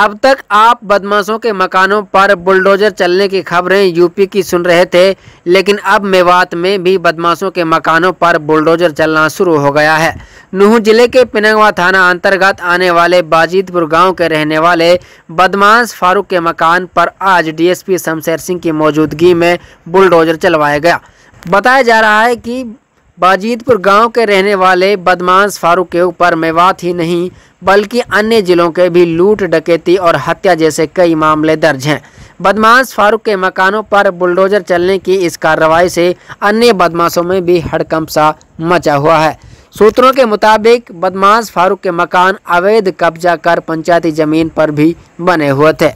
अब तक आप बदमाशों के मकानों पर बुलडोजर चलने की खबरें यूपी की सुन रहे थे लेकिन अब मेवात में भी बदमाशों के मकानों पर बुलडोजर चलना शुरू हो गया है नूह जिले के पिनंगवा थाना अंतर्गत आने वाले बाजीतपुर गांव के रहने वाले बदमाश फारूक के मकान पर आज डीएसपी शमशेर सिंह की मौजूदगी में बुलडोजर चलवाया गया बताया जा रहा है कि बाजीतपुर गांव के रहने वाले बदमाश फारूक के ऊपर मेवात ही नहीं बल्कि अन्य जिलों के भी लूट डकैती और हत्या जैसे कई मामले दर्ज हैं बदमाश फारूक के मकानों पर बुलडोजर चलने की इस कार्रवाई से अन्य बदमाशों में भी हड़कंप सा मचा हुआ है सूत्रों के मुताबिक बदमाश फारूक के मकान अवैध कब्जा कर पंचायती जमीन पर भी बने हुए थे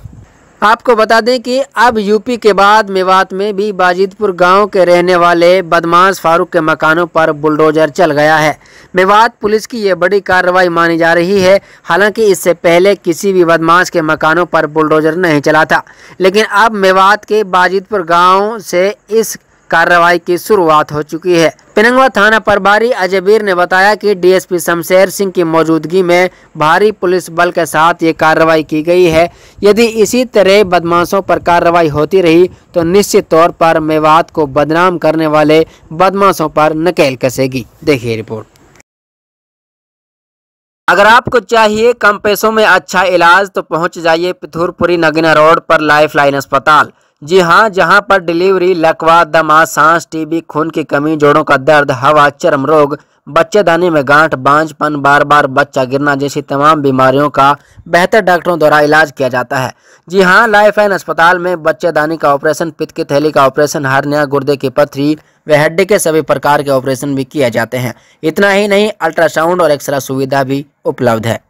आपको बता दें कि अब यूपी के बाद मेवात में भी बाजीतपुर गांव के रहने वाले बदमाश फारूक के मकानों पर बुलडोजर चल गया है मेवात पुलिस की ये बड़ी कार्रवाई मानी जा रही है हालांकि इससे पहले किसी भी बदमाश के मकानों पर बुलडोजर नहीं चला था लेकिन अब मेवात के बाजीतपुर गांव से इस कार्रवाई की शुरुआत हो चुकी है पिनंगवा थाना प्रभारी अजयबीर ने बताया कि डीएसपी शमशेर सिंह की मौजूदगी में भारी पुलिस बल के साथ ये कार्रवाई की गई है यदि इसी तरह बदमाशों पर कार्रवाई होती रही तो निश्चित तौर पर मेवात को बदनाम करने वाले बदमाशों पर नकेल कसेगी देखिए रिपोर्ट अगर आपको चाहिए कम पैसों में अच्छा इलाज तो पहुंच जाइए पिथुरपुरी नगीना रोड पर लाइफलाइन अस्पताल जी हाँ जहाँ पर डिलीवरी लकवा दमा सांस टीबी खून की कमी जोड़ों का दर्द हवा चरम रोग बच्चेदानी में गांठ बांझपन बार बार बच्चा गिरना जैसी तमाम बीमारियों का बेहतर डॉक्टरों द्वारा इलाज किया जाता है जी हाँ लाइफ एन अस्पताल में बच्चेदानी का ऑपरेशन पित्त की थैली का ऑपरेशन हरनिया गुर्दे की पथरी व हड्डी के सभी प्रकार के ऑपरेशन भी किए जाते हैं इतना ही नहीं अल्ट्रासाउंड और एक्सरा सुविधा भी उपलब्ध है